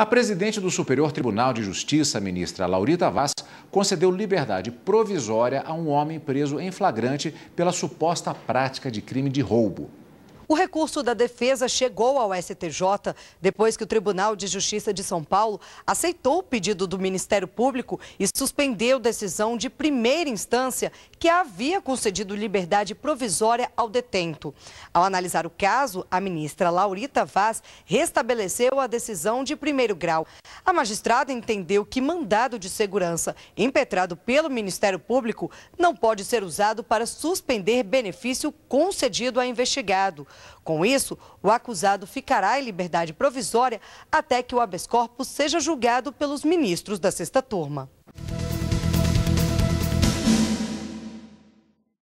A presidente do Superior Tribunal de Justiça, ministra Laurita Vaz, concedeu liberdade provisória a um homem preso em flagrante pela suposta prática de crime de roubo. O recurso da defesa chegou ao STJ depois que o Tribunal de Justiça de São Paulo aceitou o pedido do Ministério Público e suspendeu decisão de primeira instância que havia concedido liberdade provisória ao detento. Ao analisar o caso, a ministra Laurita Vaz restabeleceu a decisão de primeiro grau. A magistrada entendeu que mandado de segurança impetrado pelo Ministério Público não pode ser usado para suspender benefício concedido a investigado. Com isso, o acusado ficará em liberdade provisória até que o habeas corpus seja julgado pelos ministros da sexta turma.